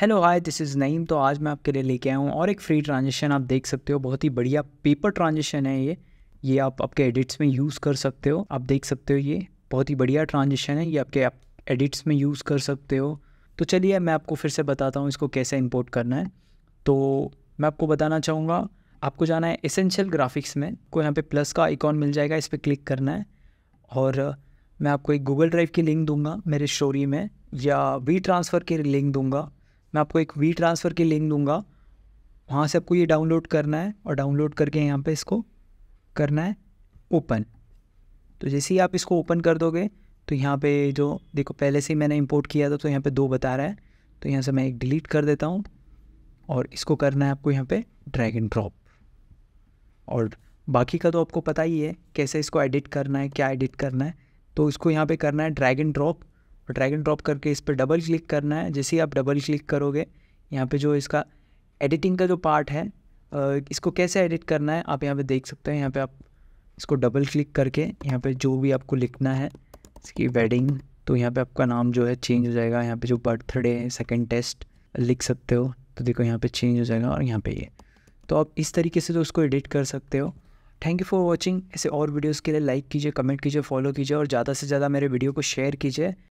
hello hi this is Naeem तो आज मैं आपके लिए लेके आया हूँ और एक फ्री ट्रांजेक्शन आप देख सकते हो बहुत ही बढ़िया पेपर ट्रांजेक्शन है ये ये आप आपके एडिट्स में यूज़ कर सकते हो आप देख सकते हो ये बहुत ही बढ़िया ट्रांजेक्शन है ये आपके आप एडिट्स में यूज़ कर सकते हो तो चलिए मैं आपको फिर से बताता हूँ इसको कैसे इम्पोर्ट करना है तो मैं आपको बताना चाहूँगा आपको जाना है इसेंशियल ग्राफिक्स में को यहाँ पर प्लस का आइकॉन मिल जाएगा इस पर क्लिक करना है और मैं आपको एक गूगल ड्राइव की लिंक दूंगा मेरे स्टोरी में या वी ट्रांसफ़र की लिंक दूंगा मैं आपको एक वी ट्रांसफ़र की लिंक दूंगा वहाँ से आपको ये डाउनलोड करना है और डाउनलोड करके यहाँ पे इसको करना है ओपन तो जैसे ही आप इसको ओपन कर दोगे तो यहाँ पे जो देखो पहले से ही मैंने इंपोर्ट किया था तो यहाँ पे दो बता रहा है तो यहाँ से मैं एक डिलीट कर देता हूँ और इसको करना है आपको यहाँ पर ड्रैग एंड ड्रॉप और बाकी का तो आपको पता ही है कैसे इसको एडिट करना है क्या एडिट करना है तो इसको यहाँ पर करना है drag and drop drag and drop करके इस पर डबल क्लिक करना है जैसे ही आप डबल क्लिक करोगे यहाँ पे जो इसका एडिटिंग का जो पार्ट है इसको कैसे एडिट करना है आप यहाँ पे देख सकते हैं यहाँ पे आप इसको डबल क्लिक करके यहाँ पे जो भी आपको लिखना है इसकी वेडिंग तो यहाँ पे आपका नाम जो है चेंज हो जाएगा यहाँ पे जो बर्थडे है सेकेंड टेस्ट लिख सकते हो तो देखो यहाँ पे चेंज हो जाएगा और यहाँ पे ये तो आप इस तरीके से तो उसको एडिट कर सकते हो थैंक यू फॉर वॉचिंग ऐसे और वीडियोज़ के लिए लाइक कीजिए कमेंट कीजिए फॉलो कीजिए और ज़्यादा से ज़्यादा मेरे वीडियो को शेयर कीजिए